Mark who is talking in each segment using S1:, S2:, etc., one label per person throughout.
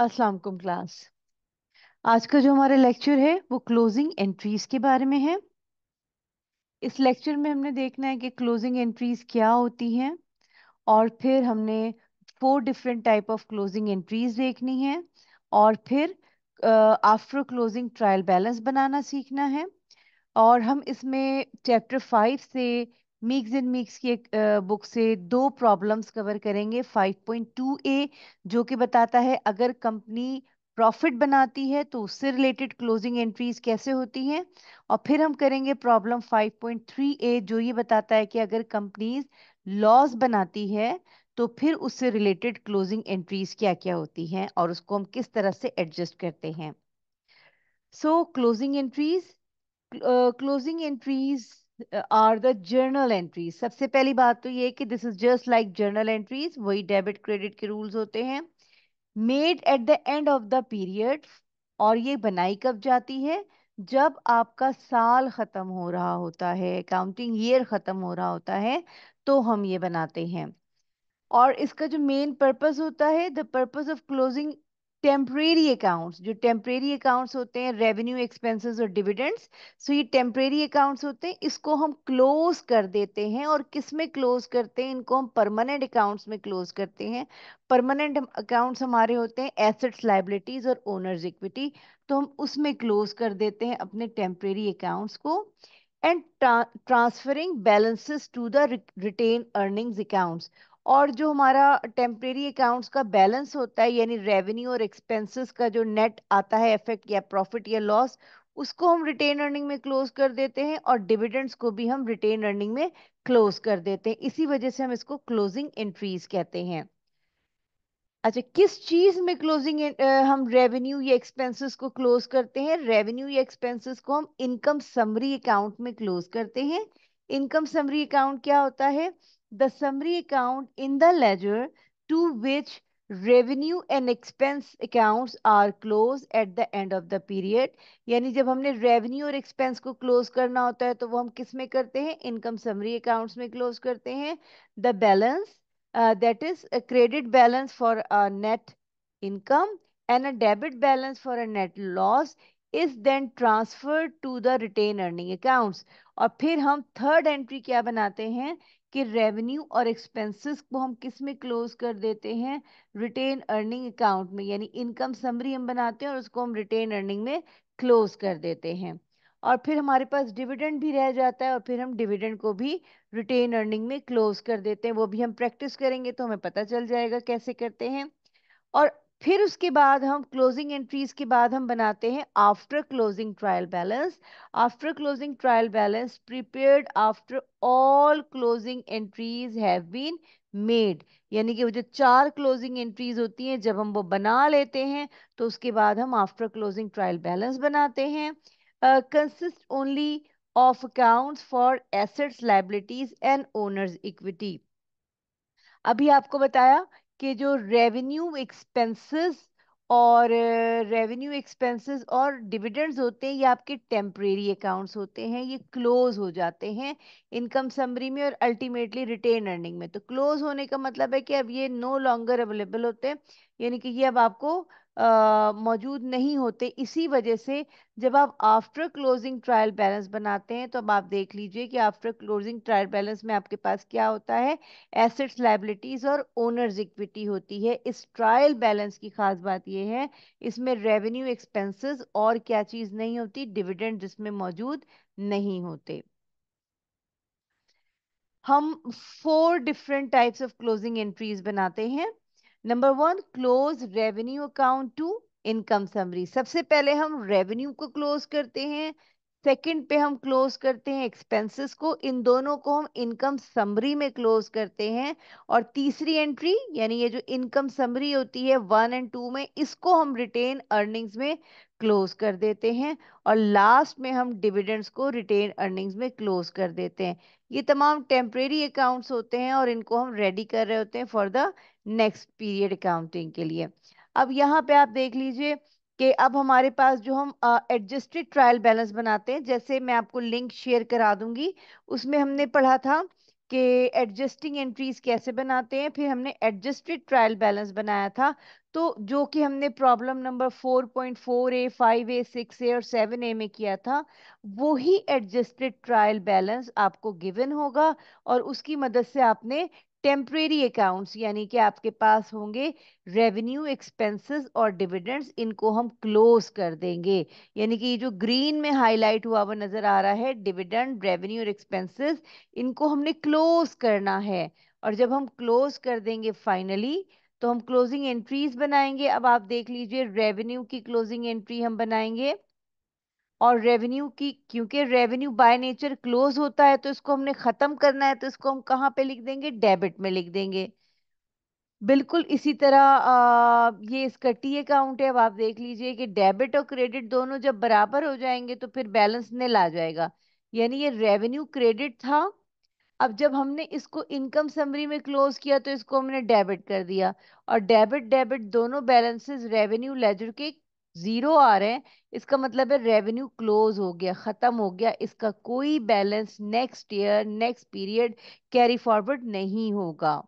S1: अस्सलाम वालेकुम क्लास आज का जो हमारा लेक्चर है वो क्लोजिंग एंट्रीज के बारे में है इस लेक्चर में हमने देखना है कि क्लोजिंग एंट्रीज क्या होती हैं और फिर हमने four different type of closing entries देखनी है और फिर आफ्टर क्लोजिंग ट्रायल बैलेंस बनाना सीखना है और हम इसमें चैप्टर फाइव से मिक्स एंड मिक्स की एक बुक से दो प्रॉब्लम्स कवर करेंगे 5.2 ए जो कि बताता है अगर कंपनी प्रॉफिट बनाती है तो उससे रिलेटेड क्लोजिंग एंट्रीज कैसे होती हैं और फिर हम करेंगे प्रॉब्लम 5.3 ए जो ये बताता है कि अगर कंपनीज लॉस बनाती है तो फिर उससे रिलेटेड क्लोजिंग एंट्रीज क्या क्या होती हैं और उसको हम किस तरह से एडजस्ट करते हैं so closing entries closing entries are the journal entries सबसे पहली बात तो ये कि this is just like journal entries वही डेबिट क्रेडिट के रूल्स होते हैं made at the end of the period और ये बनाई कब जाती है जब आपका साल ख़त्म हो रहा होता है अकाउंटिंग ईयर ख़त्म हो रहा होता है तो हम ये बनाते हैं और इसका जो मेन पर्पस होता है the purpose of closing temporary accounts जो टेम्परेरी अकाउंट्स होते हैं रेवेन्यू एक्सपेंसेस और डिविडेंड्स सो ये टेम्परेरी अकाउंट्स होते हैं इसको हम क्लोज कर देते हैं और किस में क्लोज करते हैं इनको हम परमानेंट अकाउंट्स में क्लोज करते हैं परमानेंट अकाउंट्स हमारे होते हैं एसेट्स लाइबिलिटीज और ओनर्स इक्विटी तो हम उसमें क्लोज कर देते हैं अपने टेम्परेरी अकाउंट्स को and transferring balances to the retained earnings accounts और जो हमारा टेम्परेरी अकाउंट्स का बैलेंस होता है यानी रेवेन्यू और एक्सपेंसेस का जो नेट आता है इफेक्ट या प्रॉफिट या लॉस उसको हम रिटेन अर्निंग में क्लोज कर देते हैं और डिविडेंड्स को भी हम रिटेन अर्निंग में क्लोज कर देते हैं इसी वजह से हम इसको क्लोजिंग एंट्रीज कहते हैं अच्छा किस चीज में क्लोजिंग हम रेवेन्यू या एक्सपेंसेस को क्लोज करते हैं रेवेन्यू या एक्सपेंसेस को हम इनकम समरी अकाउंट में क्लोज करते हैं इनकम समरी अकाउंट क्या होता है the summary account in the ledger to which revenue and expense account are close at the end of the period यानी जब हमने रेवेन्यू और एक्सपेंस को क्लोज करना होता है तो वो हम किस में करते हैं इनकम समरी अकाउंट्स में क्लोज करते हैं the balance that is credit balance for a net income and a debit balance for a net loss is then transfer to the retained earning account और फिर हम थर्ड एंट्री क्या बनाते हैं कि रेवेन्यू और एक्सपेंसेस को हम किस में क्लोज कर देते हैं रिटेन अर्निंग अकाउंट में यानी इनकम समरी हम बनाते हैं और उसको हम रिटेन अर्निंग में क्लोज कर देते हैं और फिर हमारे पास डिविडेंड भी रह जाता है और फिर हम डिविडेंड को भी रिटेन अर्निंग में क्लोज कर देते हैं वो भी हम प्रैक्टिस करेंगे तो हमें पता चल जाएगा कैसे करते हैं और फिर उसके बाद हम क्लोजिंग एंट्रीज के बाद हम बनाते हैं after closing trial balance after closing trial balance prepared after all closing entries have been made यानी कि वो जो चार क्लोजिंग एंट्रीज होती हैं जब हम वो बना लेते हैं तो उसके बाद हम आफ्टर क्लोजिंग ट्रायल बैलेंस बनाते हैं consist only of accounts for assets liabilities and owners equity अभी आपको बताया के जो रेवेन्यू एक्सपेंसेस और रेवेन्यू uh, एक्सपेंसेस और डिविडेंड्स होते हैं ये आपके टेम्परेरी अकाउंट्स होते हैं ये क्लोज हो जाते हैं इनकम समरी में और अल्टीमेटली रिटेन अर्निंग में तो क्लोज होने का मतलब है कि अब ये नो लॉन्गर अवेलेबल होते हैं यानी कि ये अब आपको मौजूद नहीं होते इसी वजह से जब आप आफ्टर क्लोजिंग ट्रायल बैलेंस बनाते हैं तो अब आप देख लीजिए कि आफ्टर क्लोजिंग ट्रायल बैलेंस में आपके पास क्या होता है एसेट्स लाइबिलिटीज और ओनर्स इक्विटी होती है इस ट्रायल बैलेंस की खास बात यह है इसमें रेवेन्यू एक्सपेंसेस और क्या चीज़ नहीं होती डिविडेंड जिसमें मौजूद नहीं होते हम four different types of closing entries बनाते हैं number one close revenue account to income summary सबसे पहले हम रेवेन्यू को क्लोज करते हैं सेकंड पे हम क्लोज करते हैं एक्सपेंसेस को इन दोनों को हम इनकम समरी में क्लोज करते हैं और तीसरी एंट्री यानी ये जो इनकम समरी होती है वन एंड टू में इसको हम रिटेन अर्निंग्स में क्लोज कर देते हैं और लास्ट में हम डिविडेंड्स को रिटेन अर्निंग्स में क्लोज कर देते हैं ये तमाम टेम्परेरी अकाउंट्स होते हैं और इनको हम रेडी कर रहे होते हैं for the next period accounting के लिए अब यहाँ पे आप देख लीजिए कि अब हमारे पास जो हम एडजस्टेड ट्रायल बैलेंस बनाते हैं जैसे मैं आपको लिंक शेयर करा दूंगी उसमें हमने पढ़ा था कि एडजस्टिंग एंट्रीज कैसे बनाते हैं फिर हमने एडजस्टेड ट्रायल बैलेंस बनाया था तो जो कि हमने प्रॉब्लम नंबर 4.4 ए 5 ए 6 ए और 7 ए में किया था वो ही एडजस्टेड ट्रायल बैलेंस आपको गिवन होगा और उसकी मदद से आपने टेम्परेरी अकाउंट्स यानी कि आपके पास होंगे रेवेन्यू एक्सपेंसेस और डिविडेंड्स इनको हम क्लोज कर देंगे यानी कि ये जो ग्रीन में हाईलाइट हुआ हुआ नजर आ रहा है डिविडेंड रेवेन्यू और एक्सपेंसेस इनको हमने क्लोज करना है और जब हम क्लोज कर देंगे फाइनली तो हम क्लोजिंग एंट्रीज बनाएंगे अब आप देख लीजिए रेवेन्यू की क्लोजिंग एंट्री हम बनाएंगे और रेवेन्यू की क्योंकि रेवेन्यू बाय नेचर क्लोज होता है तो इसको हमने खत्म करना है तो इसको हम कहाँ पे लिख देंगे डेबिट में लिख देंगे बिल्कुल इसी तरह आ, ये इसका टी अकाउंट है अब आप देख लीजिए कि डेबिट और क्रेडिट दोनों जब बराबर हो जाएंगे तो फिर बैलेंस ने ला जाएगा यानी ये रेवेन्यू क्रेडिट था अब जब हमने इसको इनकम समरी में क्लोज किया तो इसको हमने डेबिट कर दिया और डेबिट डेबिट दोनों बैलेंसेस रेवेन्यू लेजर के जीरो आ रहे हैं इसका मतलब है रेवेन्यू क्लोज हो गया ख़त्म हो गया इसका कोई balance next year next period carry forward नहीं होगा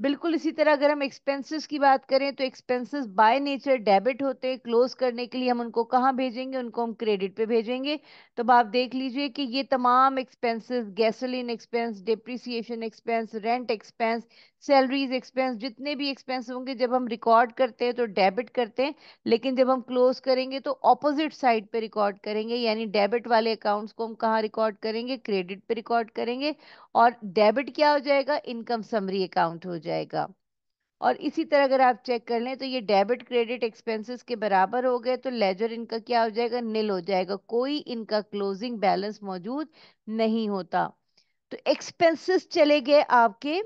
S1: बिल्कुल इसी तरह अगर हम एक्सपेंसेस की बात करें तो एक्सपेंसेस बाय नेचर डेबिट होते हैं क्लोज करने के लिए हम उनको कहाँ भेजेंगे उनको हम क्रेडिट पे भेजेंगे तो आप देख लीजिए कि ये तमाम expenses gasoline expense depreciation expense rent expense salaries expense जितने भी एक्सपेंस होंगे जब हम रिकॉर्ड करते हैं तो डेबिट करते हैं लेकिन जब हम क्लोज करेंगे तो ऑपोजिट साइड पे रिकॉर्ड करेंगे यानी डेबिट वाले अकाउंट्स को हम कहाँ रिकॉर्ड करेंगे क्रेडिट पे रिकॉर्ड करेंगे और डेबिट क्या हो जाएगा इनकम समरी अकाउंट हो जाएगा और इसी तरह अगर आप चेक कर लें तो ये डेबिट क्रेडिट एक्सपेंसेस के बराबर हो गए तो लेजर इनका क्या हो जाएगा निल हो जाएगा कोई इनका क्लोजिंग बैलेंस मौजूद नहीं होता तो एक्सपेंसेस चले गए आपके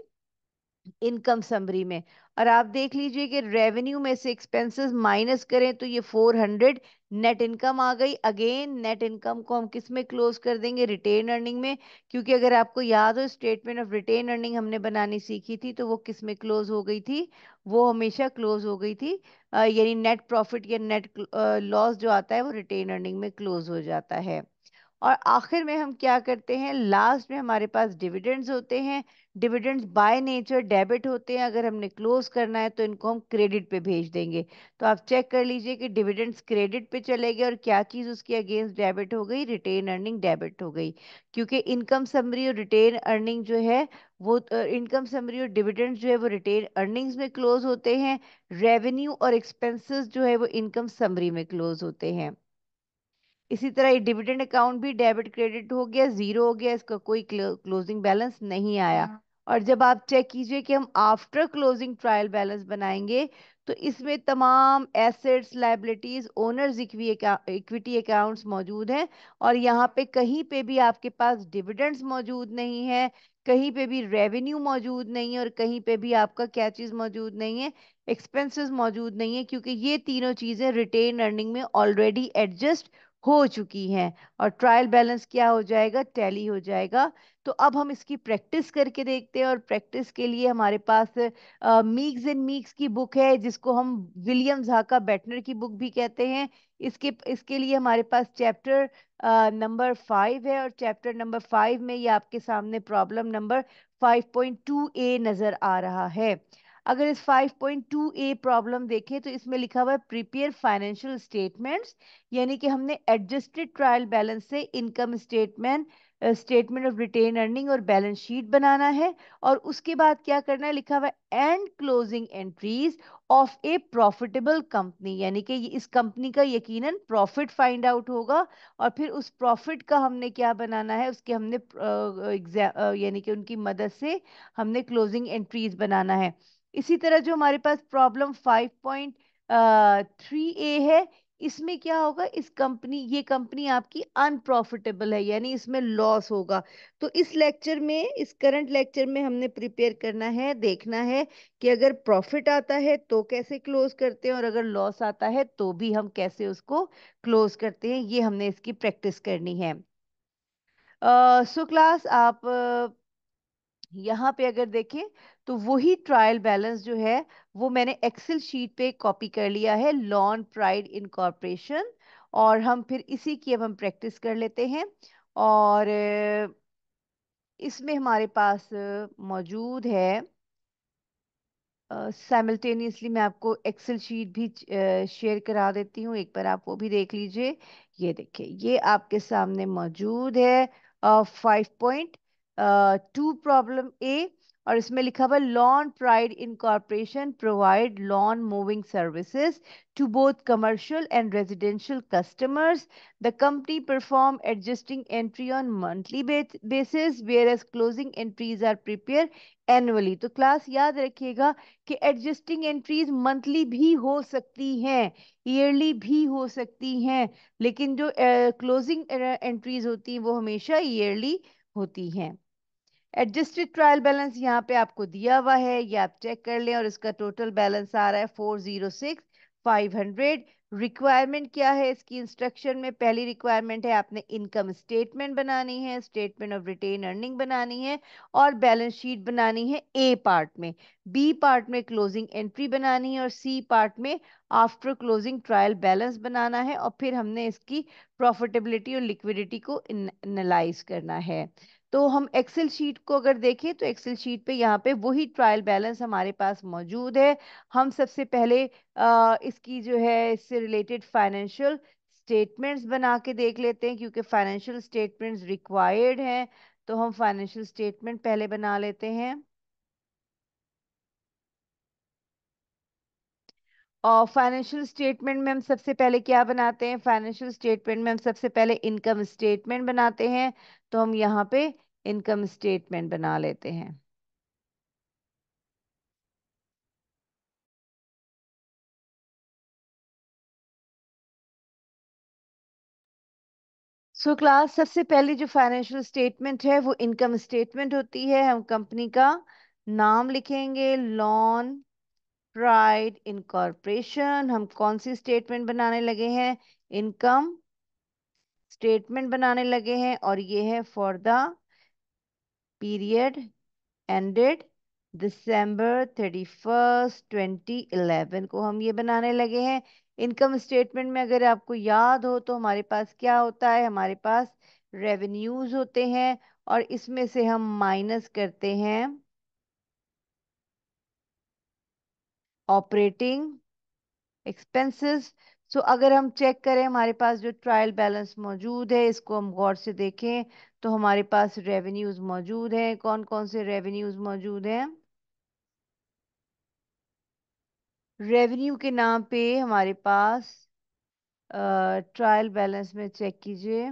S1: इनकम समरी में और आप देख लीजिए कि रेवेन्यू में से एक्सपेंसेस माइनस करें तो ये 400 नेट इनकम आ गई अगेन नेट इनकम को हम किस में क्लोज कर देंगे रिटेन अर्निंग में क्योंकि अगर आपको याद हो स्टेटमेंट ऑफ रिटेन अर्निंग हमने बनानी सीखी थी तो वो किस में क्लोज हो गई थी वो हमेशा क्लोज हो गई थी यानी नेट प्रॉफिट या नेट लॉस जो आता है वो रिटेन अर्निंग में क्लोज हो जाता है और आखिर में हम क्या करते हैं लास्ट में हमारे पास डिविडेंड्स होते हैं डिविडेंड्स बाय नेचर डेबिट होते हैं अगर हमने क्लोज करना है तो इनको हम क्रेडिट पे भेज देंगे तो आप चेक कर लीजिए कि डिविडेंड्स क्रेडिट पे चले गए और क्या चीज़ उसके अगेंस्ट डेबिट हो गई रिटेन अर्निंग डेबिट हो गई क्योंकि इनकम समरी और रिटेन अर्निंग जो है वो इनकम समरी और डिविडेंड जो है वो रिटेन अर्निंग्स में क्लोज होते हैं रेवेन्यू और एक्सपेंसेस जो है वो इनकम समरी में क्लोज होते हैं इसी तरह ये डिविडेंड अकाउंट भी डेबिट क्रेडिट हो गया जीरो हो गया इसका कोई क्लोजिंग बैलेंस नहीं आया हाँ। और जब आप चेक कीजिए कि हम आफ्टर क्लोजिंग ट्रायल बैलेंस बनाएंगे तो इसमें तमाम assets liabilities owners equity accounts मौजूद हैं और यहाँ पे कहीं पे भी आपके पास डिविडेंड्स मौजूद नहीं है कहीं पे भी रेवेन्यू मौजूद नहीं है और कहीं पे भी आपका क्या चीज़ मौजूद नहीं है एक्सपेंसेस मौजूद नहीं है क्योंकि ये तीनों चीज़ें रिटेन अर्निंग में ऑलरेडी एडजस्ट हो चुकी हैं और ट्रायल बैलेंस क्या हो जाएगा टैली हो जाएगा तो अब हम इसकी प्रैक्टिस करके देखते हैं और प्रैक्टिस के लिए हमारे पास मीक्स एंड मीग्स की बुक है जिसको हम विलियम झाका बैटनर की बुक भी कहते हैं इसके इसके लिए हमारे पास चैप्टर नंबर फाइव है और चैप्टर नंबर फाइव में ये आपके सामने problem number five point two A नज़र आ रहा है अगर इस 5.2 ए प्रॉब्लम देखें तो इसमें लिखा हुआ है प्रिपेयर फाइनेंशियल स्टेटमेंट्स यानी कि हमने एडजस्टेड ट्रायल बैलेंस से income statement statement of retained earning और बैलेंस शीट बनाना है और उसके बाद क्या करना है लिखा हुआ and closing entries of a profitable company यानी कि इस कंपनी का यकीनन प्रॉफिट फाइंड आउट होगा और फिर उस प्रॉफिट का हमने क्या बनाना है उसके हमने यानी कि उनकी मदद से हमने क्लोजिंग एंट्रीज बनाना है इसी तरह जो हमारे पास problem five point three A है इसमें क्या होगा इस कंपनी ये कंपनी आपकी अनप्रॉफिटेबल है यानी इसमें लॉस होगा तो इस लेक्चर में इस करंट लेक्चर में हमने प्रिपेयर करना है देखना है कि अगर प्रॉफिट आता है तो कैसे क्लोज करते हैं और अगर लॉस आता है तो भी हम कैसे उसको क्लोज करते हैं ये हमने इसकी प्रैक्टिस करनी है सो uh, क्लास so आप uh, यहाँ पे अगर देखें तो वही ट्रायल बैलेंस जो है वो मैंने एक्सेल शीट पे कॉपी कर लिया है लॉन प्राइड इनकॉर्पोरेशन और हम फिर इसी की अब हम प्रैक्टिस कर लेते हैं और इसमें हमारे पास मौजूद है साइमल्टेनियसली uh, मैं आपको एक्सेल शीट भी शेयर uh, करा देती हूँ एक बार आप वो भी देख लीजिए ये देखिए ये आपके सामने मौजूद है five point two problem A और इसमें लिखा हुआ Lawn Pride Incorporation provide lawn moving services to both commercial and residential customers the company perform adjusting entry on monthly basis whereas closing entries are prepare annually तो class याद रखिएगा कि adjusting entries monthly भी हो सकती हैं yearly भी हो सकती हैं लेकिन जो क्लोजिंग uh, एंट्रीज होती हैं वो हमेशा ईयरली होती हैं एडजस्टेड ट्रायल बैलेंस यहाँ पे आपको दिया हुआ है ये आप चेक कर लें और इसका टोटल बैलेंस आ रहा है four zero six five hundred requirement क्या है इसकी इंस्ट्रक्शन में पहली रिक्वायरमेंट है आपने इनकम स्टेटमेंट बनानी है स्टेटमेंट ऑफ रिटेन अर्निंग बनानी है और बैलेंस शीट बनानी है ए पार्ट में बी पार्ट में क्लोजिंग एंट्री बनानी है और सी पार्ट में आफ्टर क्लोजिंग ट्रायल बैलेंस बनाना है और फिर हमने इसकी प्रॉफिटेबिलिटी और लिक्विडिटी को एनालाइज करना है तो हम एक्सेल शीट को अगर देखें तो एक्सेल शीट पे यहाँ पे वही ट्रायल बैलेंस हमारे पास मौजूद है हम सबसे पहले आ, इसकी जो है इससे रिलेटेड फाइनेंशियल स्टेटमेंट्स बना के देख लेते हैं क्योंकि फाइनेंशियल स्टेटमेंट्स रिक्वायर्ड हैं तो हम फाइनेंशियल स्टेटमेंट पहले बना लेते हैं और फाइनेंशियल स्टेटमेंट में हम सबसे पहले क्या बनाते हैं फाइनेंशियल स्टेटमेंट में हम सबसे पहले इनकम स्टेटमेंट बनाते हैं तो हम यहाँ पे इनकम स्टेटमेंट बना लेते हैं सो so, क्लास सबसे पहले जो फाइनेंशियल स्टेटमेंट है वो इनकम स्टेटमेंट होती है हम कंपनी का नाम लिखेंगे लोन प्राइड इनकॉर्पोरेशन हम कौन सी स्टेटमेंट बनाने लगे हैं इनकम स्टेटमेंट बनाने लगे हैं और ये है for the period ended December thirty first twenty eleven को हम ये बनाने लगे हैं इनकम स्टेटमेंट में अगर आपको याद हो तो हमारे पास क्या होता है हमारे पास रेवेन्यूज होते हैं और इसमें से हम माइनस करते हैं ऑपरेटिंग एक्सपेंसेस सो अगर हम चेक करें हमारे पास जो ट्रायल बैलेंस मौजूद है इसको हम गौर से देखें तो हमारे पास रेवेन्यूज मौजूद हैं कौन कौन से रेवेन्यूज मौजूद हैं रेवेन्यू के नाम पे हमारे पास ट्रायल बैलेंस में चेक कीजिए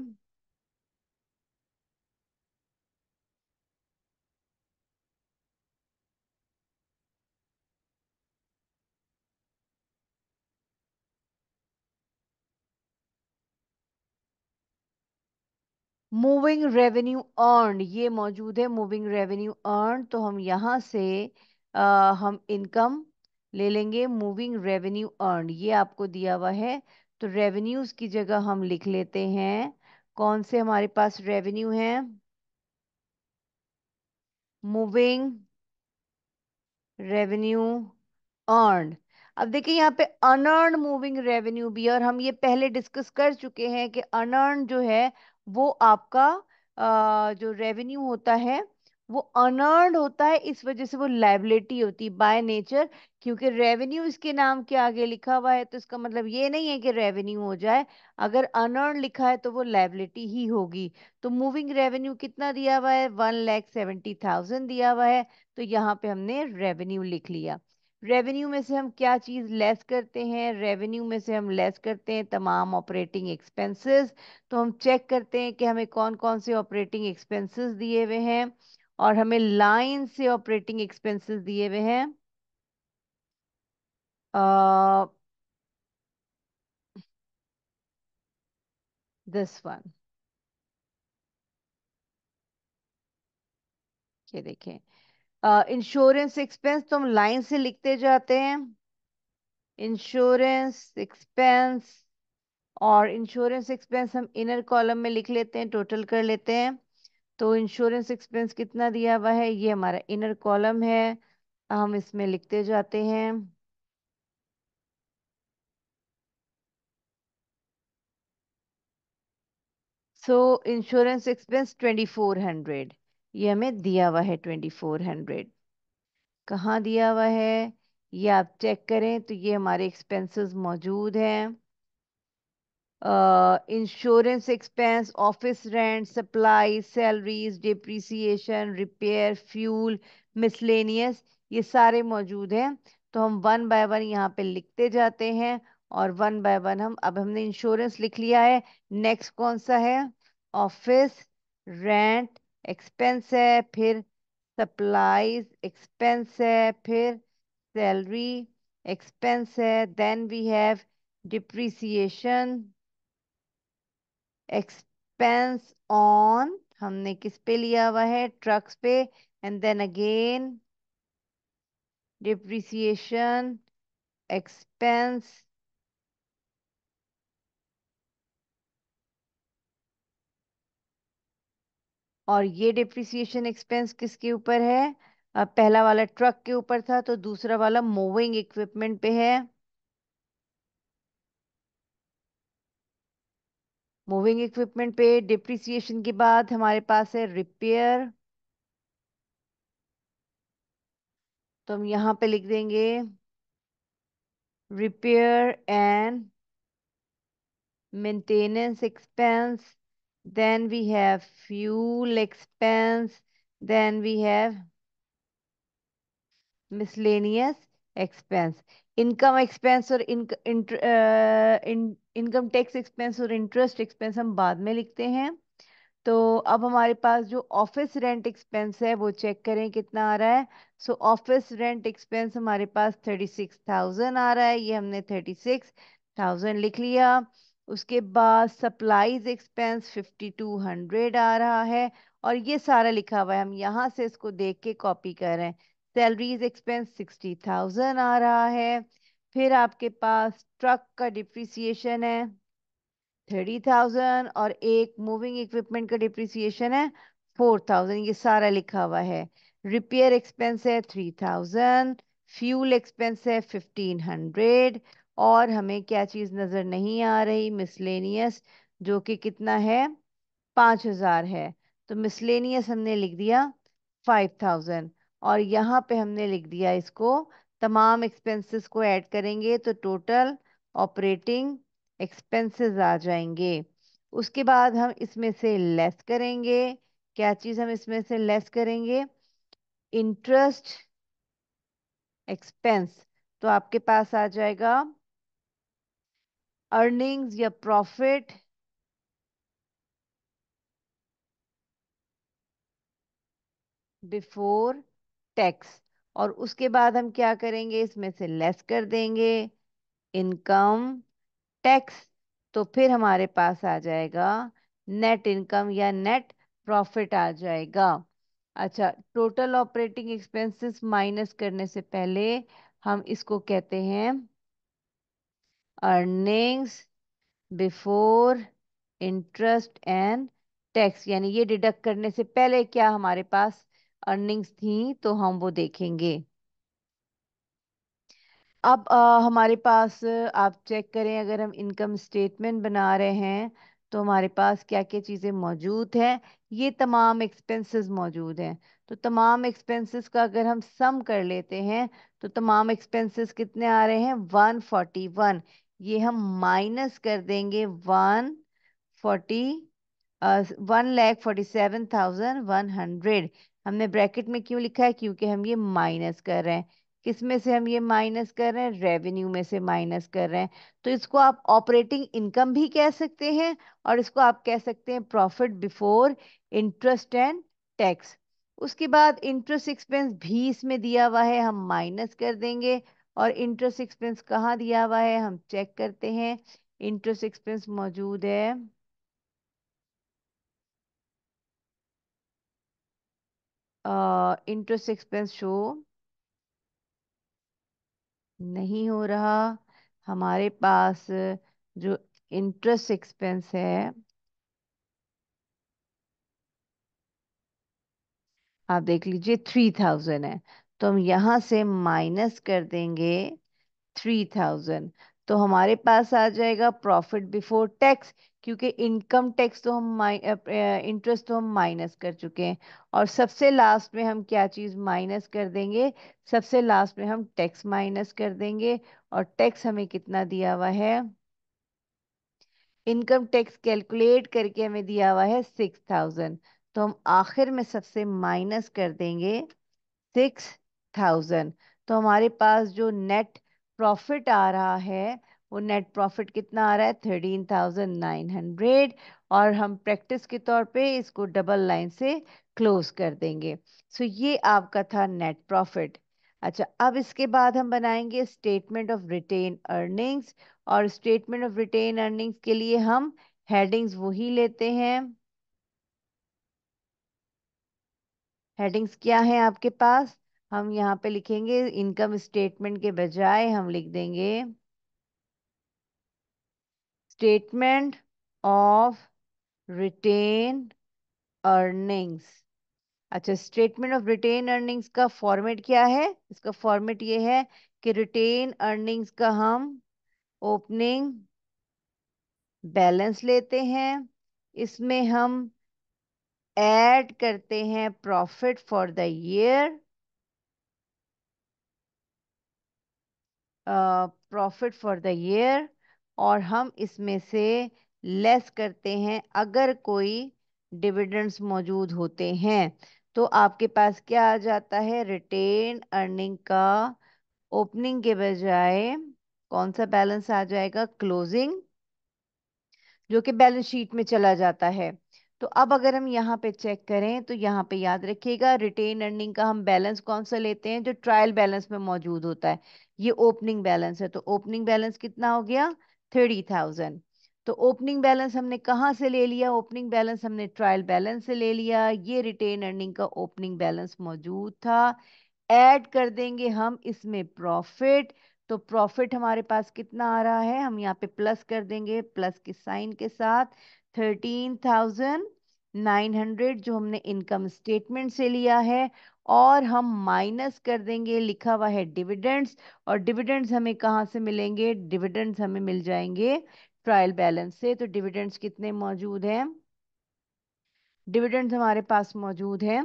S1: मूविंग रेवेन्यू अर्न ये मौजूद है मूविंग रेवेन्यू अर्न तो हम यहाँ से आ, हम इनकम ले लेंगे मूविंग रेवेन्यू अर्न ये आपको दिया हुआ है तो रेवेन्यूज की जगह हम लिख लेते हैं कौन से हमारे पास रेवेन्यू है मूविंग रेवेन्यू अर्न अब देखिए यहाँ पे अनर्न मूविंग रेवेन्यू भी और हम ये पहले डिस्कस कर चुके हैं कि अनर्न जो है वो आपका आ, जो रेवेन्यू होता है वो अनर्ड होता है इस वजह से वो लाइबिलिटी होती है बाय नेचर क्योंकि रेवेन्यू इसके नाम के आगे लिखा हुआ है तो इसका मतलब ये नहीं है कि रेवेन्यू हो जाए अगर अनर्न लिखा है तो वो लाइबिलिटी ही होगी तो मूविंग रेवेन्यू कितना दिया हुआ है वन लैख सेवेंटी थाउजेंड दिया हुआ है तो यहाँ पे हमने रेवेन्यू लिख लिया रेवेन्यू में से हम क्या चीज़ लेस करते हैं रेवेन्यू में से हम लेस करते हैं तमाम ऑपरेटिंग एक्सपेंसेस तो हम चेक करते हैं कि हमें कौन कौन से ऑपरेटिंग एक्सपेंसेस दिए हुए हैं और हमें लाइन से ऑपरेटिंग एक्सपेंसेस दिए हुए हैं दिस uh, वन ये देखें इंश्योरेंस uh, एक्सपेंस तो हम लाइन से लिखते जाते हैं इंश्योरेंस एक्सपेंस और इंश्योरेंस एक्सपेंस हम इनर कॉलम में लिख लेते हैं टोटल कर लेते हैं तो इंश्योरेंस एक्सपेंस कितना दिया हुआ है ये हमारा इनर कॉलम है हम इसमें लिखते जाते हैं so insurance expense twenty four hundred ये हमें दिया हुआ है ट्वेंटी फोर हंड्रेड कहाँ दिया हुआ है ये आप चेक करें तो ये हमारे एक्सपेंसेस मौजूद हैं insurance expense office rent supply salaries depreciation repair fuel miscellaneous ये सारे मौजूद हैं तो हम वन बाय वन यहाँ पे लिखते जाते हैं और वन बाय वन हम अब हमने इंश्योरेंस लिख लिया है नेक्स्ट कौन सा है ऑफिस रेंट एक्सपेंस है फिर सप्लाईज एक्सपेंस है फिर सैलरी एक्सपेंस है then we have depreciation expense on हमने किस पे लिया हुआ है ट्रक्स पे and then again depreciation expense और ये डिप्रिसिएशन एक्सपेंस किसके ऊपर है पहला वाला ट्रक के ऊपर था तो दूसरा वाला मूविंग इक्विपमेंट पे है मूविंग इक्विपमेंट पे डिप्रिसिएशन के बाद हमारे पास है रिपेयर तो हम यहां पे लिख देंगे repair and maintenance expense then we have fuel expense, then we have miscellaneous expense. income expense or in, in, uh, in income tax expense or interest expense हम बाद में लिखते हैं तो अब हमारे पास जो ऑफिस रेंट एक्सपेंस है वो चेक करें कितना आ रहा है सो ऑफिस रेंट एक्सपेंस हमारे पास थर्टी सिक्स थाउजेंड आ रहा है ये हमने थर्टी सिक्स थाउजेंड लिख लिया उसके बाद सप्लाईज एक्सपेंस 5200 आ रहा है और ये सारा लिखा हुआ है हम यहाँ से इसको देख के कॉपी कर रहे हैं सैलरीज एक्सपेंस 60000 आ रहा है फिर आपके पास ट्रक का डिप्रिसिएशन है 30000 और एक मूविंग इक्विपमेंट का डिप्रिसिएशन है 4000 ये सारा लिखा हुआ है रिपेयर एक्सपेंस है 3000 फ्यूल एक्सपेंस है फिफ्टीन और हमें क्या चीज़ नज़र नहीं आ रही मिसलेनियस जो कि कितना है पांच हज़ार है तो मिसलेनियस हमने लिख दिया फाइव थाउजेंड और यहाँ पे हमने लिख दिया इसको तमाम एक्सपेंसेस को ऐड करेंगे तो टोटल ऑपरेटिंग एक्सपेंसेस आ जाएंगे उसके बाद हम इसमें से लेस करेंगे क्या चीज़ हम इसमें से लेस करेंगे इंटरेस्ट एक्सपेंस तो आपके पास आ जाएगा अर्निंग्स या प्रॉफिट बिफोर टैक्स और उसके बाद हम क्या करेंगे इसमें से लेस कर देंगे इनकम टैक्स तो फिर हमारे पास आ जाएगा नेट इनकम या नेट प्रॉफिट आ जाएगा अच्छा टोटल ऑपरेटिंग एक्सपेंसेस माइनस करने से पहले हम इसको कहते हैं earnings before interest and tax यानी ये डिडक्ट करने से पहले क्या हमारे पास अर्निंग्स थी तो हम वो देखेंगे अब आ, हमारे पास आप चेक करें अगर हम इनकम स्टेटमेंट बना रहे हैं तो हमारे पास क्या क्या चीज़ें मौजूद हैं ये तमाम एक्सपेंसेस मौजूद हैं तो तमाम एक्सपेंसेस का अगर हम सम कर लेते हैं तो तमाम एक्सपेंसेस कितने आ रहे हैं 141 ये हम माइनस कर देंगे one forty one lakh forty seven thousand one hundred हमने ब्रैकेट में क्यों लिखा है क्योंकि हम ये माइनस कर रहे हैं किस में से हम ये माइनस कर रहे हैं रेवेन्यू में से माइनस कर रहे हैं तो इसको आप ऑपरेटिंग इनकम भी कह सकते हैं और इसको आप कह सकते हैं profit before interest and tax उसके बाद इंटरेस्ट एक्सपेंस भी इसमें दिया हुआ है हम माइनस कर देंगे और इंटरेस्ट एक्सपेंस कहाँ दिया हुआ है हम चेक करते हैं इंटरेस्ट एक्सपेंस मौजूद है इंटरेस्ट एक्सपेंस शो नहीं हो रहा हमारे पास जो इंटरेस्ट एक्सपेंस है आप देख लीजिए थ्री थाउजेंड है तो हम यहाँ से माइनस कर देंगे थ्री थाउजेंड तो हमारे पास आ जाएगा प्रॉफिट बिफोर टैक्स क्योंकि इनकम टैक्स तो हम इंटरेस्ट तो हम माइनस कर चुके हैं और सबसे लास्ट में हम क्या चीज़ माइनस कर देंगे सबसे लास्ट में हम टैक्स माइनस कर देंगे और टैक्स हमें कितना दिया हुआ है इनकम टैक्स कैलकुलेट करके हमें दिया हुआ है सिक्स थाउजेंड तो हम आखिर में सबसे माइनस कर देंगे सिक्स थाउजेंड तो हमारे पास जो नेट प्रॉफिट आ रहा है वो नेट प्रॉफिट कितना आ रहा है थर्टीन थाउजेंड नाइन हंड्रेड और हम प्रैक्टिस के तौर पे इसको डबल लाइन से क्लोज कर देंगे सो so, ये आपका था नेट प्रॉफिट अच्छा अब इसके बाद हम बनाएंगे स्टेटमेंट ऑफ रिटेन अर्निंग्स और स्टेटमेंट ऑफ रिटेन अर्निंग्स के लिए हम हेडिंग्स वही लेते हैं हेडिंग्स क्या है आपके पास हम यहाँ पे लिखेंगे इनकम स्टेटमेंट के बजाय हम लिख देंगे स्टेटमेंट ऑफ रिटेन अर्निंग्स अच्छा स्टेटमेंट ऑफ रिटेन अर्निंग्स का फॉर्मेट क्या है इसका फॉर्मेट ये है कि रिटेन अर्निंग्स का हम ओपनिंग बैलेंस लेते हैं इसमें हम ऐड करते हैं profit for the year profit for the year और हम इसमें से लेस करते हैं अगर कोई डिविडेंड्स मौजूद होते हैं तो आपके पास क्या आ जाता है रिटेन अर्निंग का ओपनिंग के बजाय कौन सा बैलेंस आ जाएगा क्लोजिंग जो कि बैलेंस शीट में चला जाता है तो अब अगर हम यहाँ पे चेक करें तो यहाँ पे याद रखिएगा रिटेन अर्निंग का हम बैलेंस कौन सा लेते हैं जो ट्रायल बैलेंस में मौजूद होता है ये ओपनिंग बैलेंस है तो ओपनिंग बैलेंस कितना हो गया थर्टी थाउजेंड तो ओपनिंग बैलेंस हमने कहाँ से ले लिया ओपनिंग बैलेंस हमने ट्रायल बैलेंस से ले लिया ये रिटेन अर्निंग का ओपनिंग बैलेंस मौजूद था एड कर देंगे हम इसमें प्रॉफिट तो प्रॉफिट हमारे पास कितना आ रहा है हम यहाँ पे प्लस कर देंगे प्लस के साइन के साथ थर्टीन थाउजेंड नाइन हंड्रेड जो हमने इनकम स्टेटमेंट से लिया है और हम माइनस कर देंगे लिखा हुआ है डिविडेंड्स और डिविडेंड्स हमें कहाँ से मिलेंगे डिविडेंड्स हमें मिल जाएंगे ट्रायल बैलेंस से तो डिविडेंड्स कितने मौजूद हैं डिविडेंड्स हमारे पास मौजूद हैं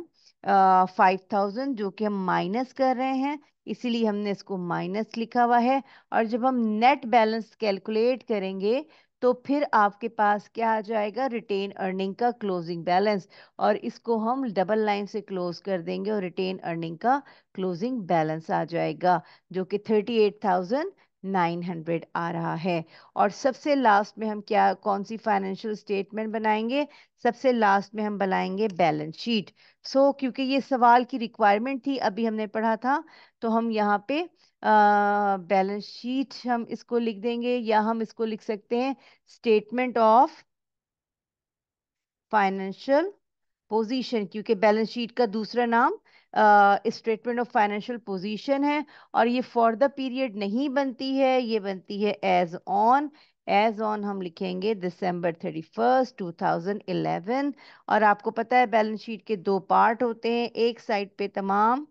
S1: फाइव थाउजेंड जो कि हम माइनस कर रहे हैं इसीलिए हमने इसको माइनस लिखा हुआ है और जब हम नेट बैलेंस कैलकुलेट करेंगे तो फिर आपके पास क्या आ जाएगा रिटेन अर्निंग का क्लोजिंग बैलेंस और इसको हम डबल लाइन से क्लोज कर देंगे और रिटेन अर्निंग का क्लोजिंग बैलेंस आ जाएगा जो कि thirty eight thousand nine hundred आ रहा है और सबसे लास्ट में हम क्या कौन सी फाइनेंशियल स्टेटमेंट बनाएंगे सबसे लास्ट में हम बनाएंगे बैलेंस शीट सो क्योंकि ये सवाल की रिक्वायरमेंट थी अभी हमने पढ़ा था तो हम यहाँ पे बैलेंस शीट हम इसको लिख देंगे या हम इसको लिख सकते हैं स्टेटमेंट ऑफ फाइनेंशियल पोजीशन क्योंकि बैलेंस शीट का दूसरा नाम स्टेटमेंट ऑफ फाइनेंशियल पोजीशन है और ये फॉर द पीरियड नहीं बनती है ये बनती है एज ऑन एज ऑन हम लिखेंगे December thirty first two thousand eleven और आपको पता है बैलेंस शीट के दो पार्ट होते हैं एक साइड पे तमाम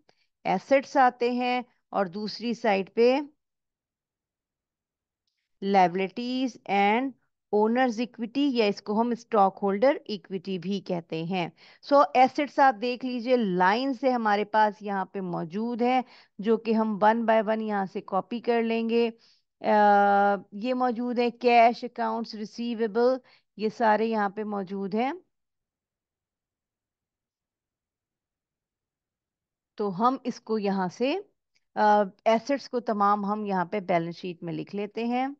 S1: एसेट्स आते हैं और दूसरी साइड पे लाइबिलिटीज एंड ओनर्स इक्विटी या इसको हम स्टॉक होल्डर इक्विटी भी कहते हैं सो so, एसेट्स आप देख लीजिए लाइन से हमारे पास यहाँ पे मौजूद है जो कि हम वन बाय वन यहाँ से कॉपी कर लेंगे आ, ये मौजूद है कैश अकाउंट्स रिसीवेबल ये सारे यहाँ पे मौजूद हैं तो हम इसको यहाँ से एसेट्स को तमाम हम यहाँ पे बैलेंस शीट में लिख लेते हैं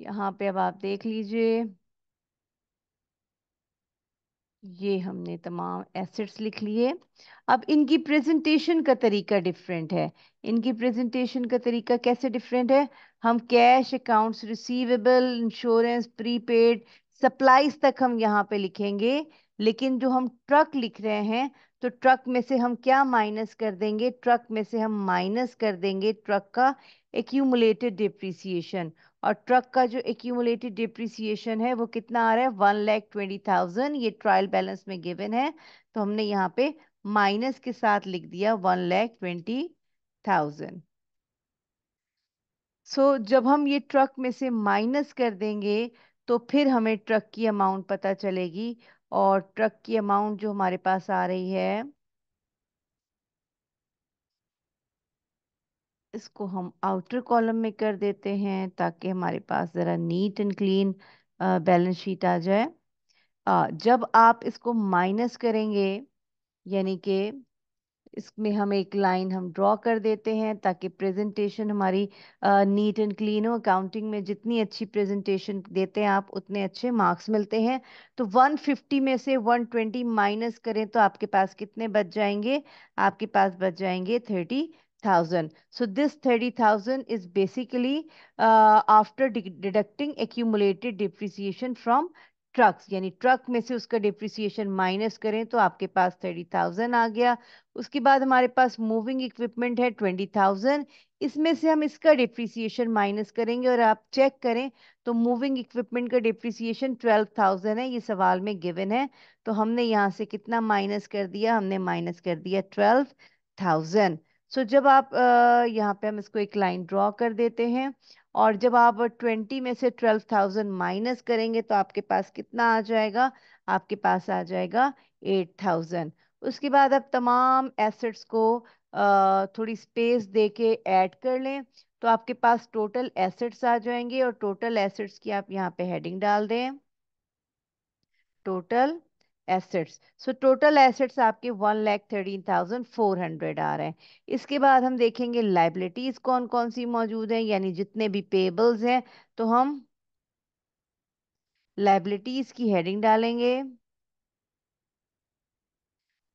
S1: यहाँ पे अब आप देख लीजिए ये हमने तमाम एसेट्स लिख लिए अब इनकी प्रेजेंटेशन का तरीका डिफरेंट है इनकी प्रेजेंटेशन का तरीका कैसे डिफरेंट है हम cash accounts receivable insurance prepaid supplies तक हम यहाँ पे लिखेंगे लेकिन जो हम ट्रक लिख रहे हैं तो ट्रक में से हम क्या माइनस कर देंगे ट्रक में से हम माइनस कर देंगे ट्रक का एक्यूमुलेटेड डिप्रिसिएशन और ट्रक का जो एक्यूमुलेटेड डिप्रिसिएशन है वो कितना आ रहा है वन लैख ट्वेंटी थाउजेंड ये ट्रायल बैलेंस में गिवन है तो हमने यहाँ पे माइनस के साथ लिख दिया one lakh twenty thousand so जब हम ये ट्रक में से माइनस कर देंगे तो फिर हमें ट्रक की अमाउंट पता चलेगी और ट्रक की अमाउंट जो हमारे पास आ रही है इसको हम आउटर कॉलम में कर देते हैं ताकि हमारे पास ज़रा neat and clean balance sheet आ जाए आ, जब आप इसको माइनस करेंगे यानी कि इसमें हम एक लाइन हम ड्रॉ कर देते हैं ताकि प्रेजेंटेशन हमारी नीट एंड क्लीन हो अकाउंटिंग में जितनी अच्छी प्रेजेंटेशन देते हैं आप उतने अच्छे मार्क्स मिलते हैं तो 150 में से 120 माइनस करें तो आपके पास कितने बच जाएंगे आपके पास बच जाएंगे thousand. So this thirty thousand is basically uh, after de deducting accumulated depreciation from trucks यानी ट्रक में से उसका डिप्रिसिएशन माइनस करें तो आपके पास थर्टी थाउजेंड आ गया उसके बाद हमारे पास मूविंग इक्विपमेंट है ट्वेंटी थाउजेंड इसमें से हम इसका डिप्रिसिएशन माइनस करेंगे और आप चेक करें तो मूविंग इक्विपमेंट का डिप्रिसिएशन ट्वेल्व थाउजेंड है ये सवाल में गिवन है तो हमने यहाँ से कितना माइनस कर दिया हमने माइनस कर दिया ट्वेल्व थाउजेंड सो जब आप यहाँ पे हम इसको एक लाइन ड्रॉ कर देते हैं और जब आप ट्वेंटी में से ट्वेल्व थाउजेंड माइनस करेंगे तो आपके पास कितना आ जाएगा आपके पास आ जाएगा एट थाउजेंड उसके बाद आप तमाम एसेट्स को आ, थोड़ी स्पेस दे के ऐड कर लें तो आपके पास टोटल एसेट्स आ जाएंगे और टोटल एसेट्स की आप यहाँ पे हेडिंग डाल दें total assets so total assets आपके one lakh thirteen thousand four hundred आ रहे हैं इसके बाद हम देखेंगे लाइबिलिटीज कौन कौन सी मौजूद हैं यानी जितने भी पेबल्स हैं तो हम लाइबिलिटीज की हेडिंग डालेंगे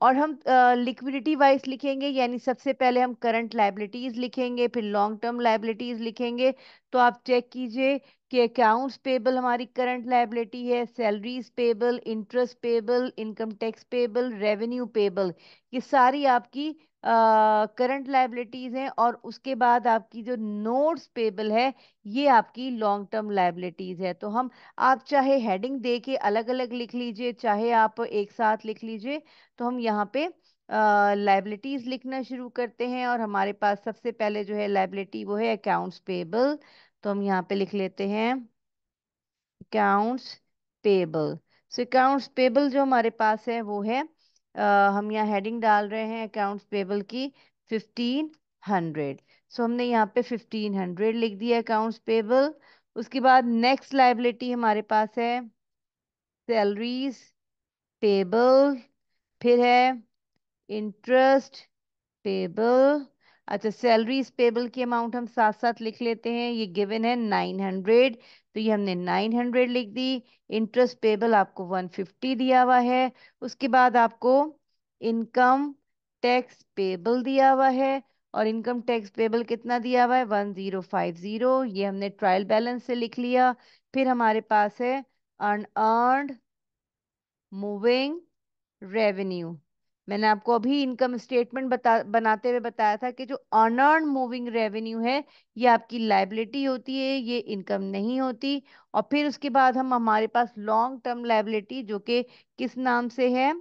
S1: और हम लिक्विडिटी वाइज लिखेंगे यानी सबसे पहले हम करंट लाइबिलिटीज लिखेंगे फिर लॉन्ग टर्म लाइबिलिटीज लिखेंगे तो आप चेक कीजिए कि अकाउंट्स पेबल हमारी करंट लाइबिलिटी है salaries payable interest payable income tax payable revenue payable ये सारी आपकी करंट लाइबिलिटीज़ हैं और उसके बाद आपकी जो नोट्स पेबल है ये आपकी लॉन्ग टर्म लाइबिलिटीज़ है तो हम आप चाहे हेडिंग दे के अलग अलग लिख लीजिए चाहे आप एक साथ लिख लीजिए तो हम यहाँ पे लाइबिलिटीज़ uh, लिखना शुरू करते हैं और हमारे पास सबसे पहले जो है लाइबिलिटी वो है अकाउंट्स पेबल तो हम यहाँ पे लिख लेते हैं accounts payable so accounts payable जो हमारे पास है वो है आ, हम यहाँ हेडिंग डाल रहे हैं अकाउंट्स पेबल की फिफ्टीन हंड्रेड सो हमने यहाँ पे फिफ्टीन हंड्रेड लिख दिया अकाउंट्स पेबल उसके बाद नेक्स्ट लाइबिलिटी हमारे पास है सैलरीज पेबल फिर है इंटरेस्ट पेबल अच्छा सैलरीज पेबल की अमाउंट हम साथ साथ लिख लेते हैं ये गिवन है नाइन हंड्रेड तो ये हमने नाइन हंड्रेड लिख दी इंटरेस्ट पेबल आपको वन फिफ्टी दिया हुआ है उसके बाद आपको इनकम टैक्स पेबल दिया हुआ है और इनकम टैक्स पेबल कितना दिया हुआ है वन जीरो फाइव जीरो ये हमने ट्रायल बैलेंस से लिख लिया फिर हमारे पास है अनअर्नड मूविंग रेवेन्यू मैंने आपको अभी इनकम स्टेटमेंट बता बनाते हुए बताया था कि जो अनर्न मूविंग रेवेन्यू है ये आपकी लाइबिलिटी होती है ये इनकम नहीं होती और फिर उसके बाद हम हमारे पास लॉन्ग टर्म लाइबिलिटी जो कि किस नाम से है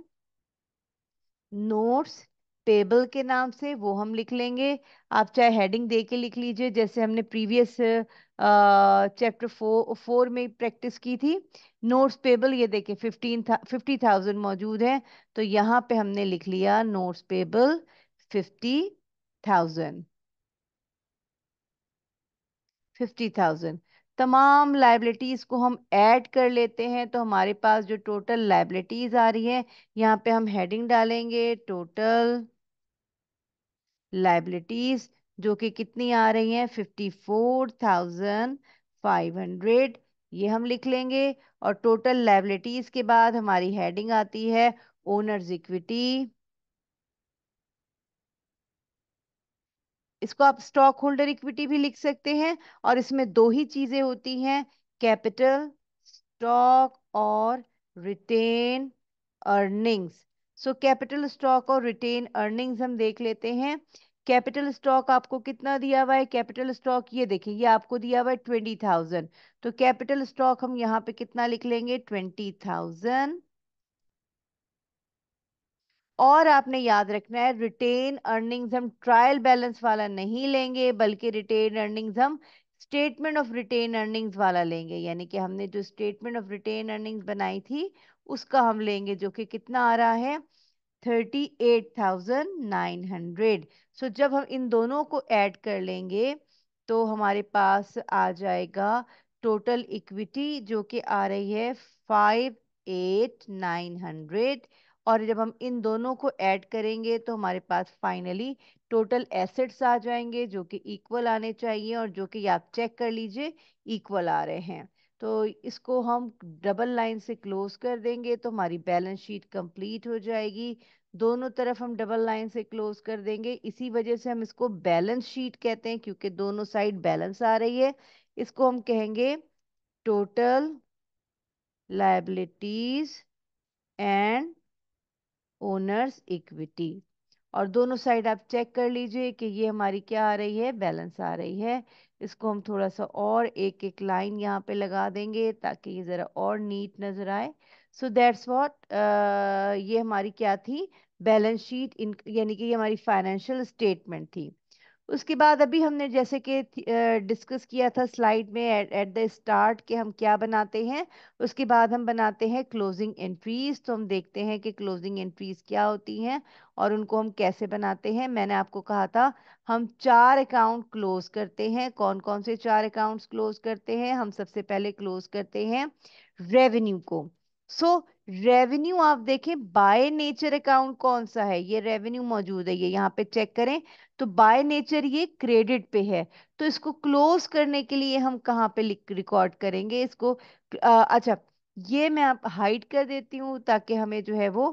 S1: नोट्स पेबल के नाम से वो हम लिख लेंगे आप चाहे हेडिंग दे के लिख लीजिए जैसे हमने प्रीवियस चैप्टर फोर फोर में प्रैक्टिस की थी नोट्स पेबल ये देखे फिफ्टीन था फिफ्टी थाउजेंड मौजूद है तो यहाँ पे हमने लिख लिया notes payable fifty thousand fifty thousand तमाम लाइबिलिटीज़ को हम ऐड कर लेते हैं तो हमारे पास जो टोटल लाइबिलिटीज़ आ रही है यहाँ पे हम हेडिंग डालेंगे टोटल लाइबिलिटीज़ जो कि कितनी आ रही है fifty four thousand five hundred ये हम लिख लेंगे और टोटल लाइबिलिटीज के बाद हमारी हेडिंग आती है ओनर्स इक्विटी इसको आप स्टॉक होल्डर इक्विटी भी लिख सकते हैं और इसमें दो ही चीजें होती हैं कैपिटल स्टॉक और retained earnings so capital stock और रिटेन अर्निंग्स हम देख लेते हैं कैपिटल स्टॉक आपको कितना दिया हुआ है कैपिटल स्टॉक ये देखिए ये आपको दिया हुआ है ट्वेंटी थाउजेंड तो कैपिटल स्टॉक हम यहाँ पे कितना लिख लेंगे ट्वेंटी थाउजेंड और आपने याद रखना है रिटेन अर्निंग्स हम ट्रायल बैलेंस वाला नहीं लेंगे बल्कि रिटेन अर्निंग्स हम स्टेटमेंट ऑफ रिटेन अर्निंग्स वाला लेंगे यानी कि हमने जो स्टेटमेंट ऑफ रिटेन अर्निंग्स बनाई थी उसका हम लेंगे जो कि कितना आ रहा है thirty eight thousand nine hundred so जब हम इन दोनों को ऐड कर लेंगे तो हमारे पास आ जाएगा टोटल इक्विटी जो कि आ रही है फाइव एट नाइन हंड्रेड और जब हम इन दोनों को ऐड करेंगे तो हमारे पास फाइनली टोटल एसेट्स आ जाएंगे जो कि इक्वल आने चाहिए और जो कि आप चेक कर लीजिए इक्वल आ रहे हैं तो इसको हम डबल लाइन से क्लोज कर देंगे तो हमारी बैलेंस शीट कंप्लीट हो जाएगी दोनों तरफ हम डबल लाइन से क्लोज कर देंगे इसी वजह से हम इसको बैलेंस शीट कहते हैं क्योंकि दोनों साइड बैलेंस आ रही है इसको हम कहेंगे total liabilities and owners equity और दोनों साइड आप चेक कर लीजिए कि ये हमारी क्या आ रही है बैलेंस आ रही है इसको हम थोड़ा सा और एक एक लाइन यहाँ पे लगा देंगे ताकि ये ज़रा और नीट नज़र आए सो दैट्स वॉट ये हमारी क्या थी बैलेंस शीट इन यानी कि ये हमारी फाइनेंशियल स्टेटमेंट थी उसके बाद अभी हमने जैसे कि डिस्कस किया था स्लाइड में एट द स्टार्ट के हम क्या बनाते हैं उसके बाद हम बनाते हैं क्लोजिंग एंट्रीज तो हम देखते हैं कि क्लोजिंग एंट्रीज क्या होती हैं और उनको हम कैसे बनाते हैं मैंने आपको कहा था हम चार अकाउंट क्लोज करते हैं कौन कौन से चार अकाउंट्स क्लोज करते हैं हम सबसे पहले क्लोज करते हैं रेवेन्यू को सो so, रेवेन्यू आप देखें बाय नेचर अकाउंट कौन सा है ये रेवेन्यू मौजूद है ये यहाँ पे चेक करें तो बाय नेचर ये क्रेडिट पे है तो इसको क्लोज करने के लिए हम कहाँ पे रिकॉर्ड करेंगे इसको आ, अच्छा ये मैं आप हाइड कर देती हूँ ताकि हमें जो है वो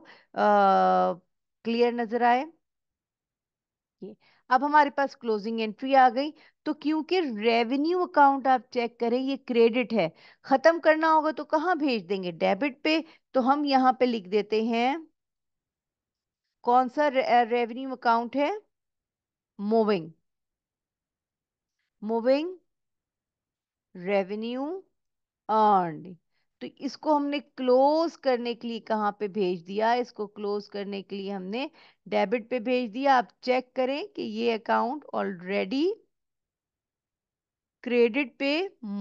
S1: क्लियर नजर आए ये अब हमारे पास क्लोजिंग एंट्री आ गई तो क्योंकि रेवेन्यू अकाउंट आप चेक करें ये क्रेडिट है खत्म करना होगा तो कहाँ भेज देंगे डेबिट पे तो हम यहाँ पे लिख देते हैं कौन सा रे, रेवेन्यू अकाउंट है मूविंग मूविंग रेवेन्यू अर्न तो इसको हमने क्लोज करने के लिए कहाँ पे भेज दिया इसको क्लोज करने के लिए हमने डेबिट पे भेज दिया आप चेक करें कि ये अकाउंट ऑलरेडी क्रेडिट पे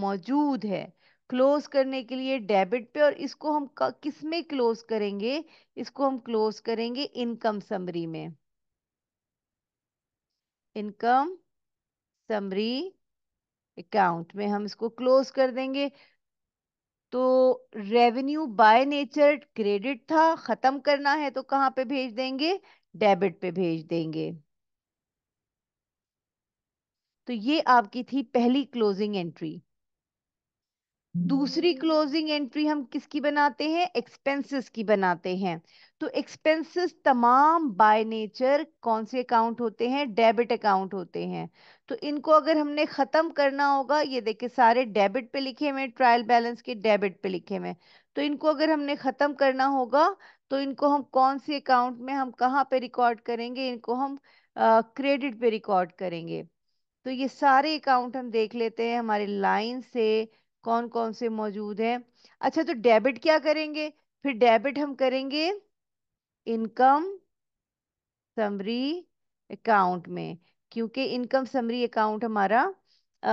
S1: मौजूद है क्लोज करने के लिए डेबिट पे और इसको हम किस में क्लोज करेंगे इसको हम क्लोज करेंगे इनकम समरी में इनकम समरी अकाउंट में हम इसको क्लोज कर देंगे तो रेवेन्यू बाय नेचर क्रेडिट था खत्म करना है तो कहाँ पे भेज देंगे डेबिट पे भेज देंगे तो ये आपकी थी पहली क्लोजिंग एंट्री दूसरी क्लोजिंग एंट्री हम किसकी बनाते हैं एक्सपेंसेस की बनाते हैं तो एक्सपेंसेस तमाम बाय नेचर कौन से अकाउंट होते हैं डेबिट अकाउंट होते हैं तो इनको अगर हमने ख़त्म करना होगा ये देखिए सारे डेबिट पे लिखे हुए ट्रायल बैलेंस के डेबिट पे लिखे हुए तो इनको अगर हमने ख़त्म करना होगा तो इनको हम कौन से अकाउंट में हम कहाँ पे रिकॉर्ड करेंगे इनको हम क्रेडिट uh, पे रिकॉर्ड करेंगे तो ये सारे अकाउंट हम देख लेते हैं हमारे लाइन से कौन कौन से मौजूद हैं अच्छा तो डेबिट क्या करेंगे फिर डेबिट हम करेंगे इनकम समरी अकाउंट में क्योंकि इनकम समरी अकाउंट हमारा आ,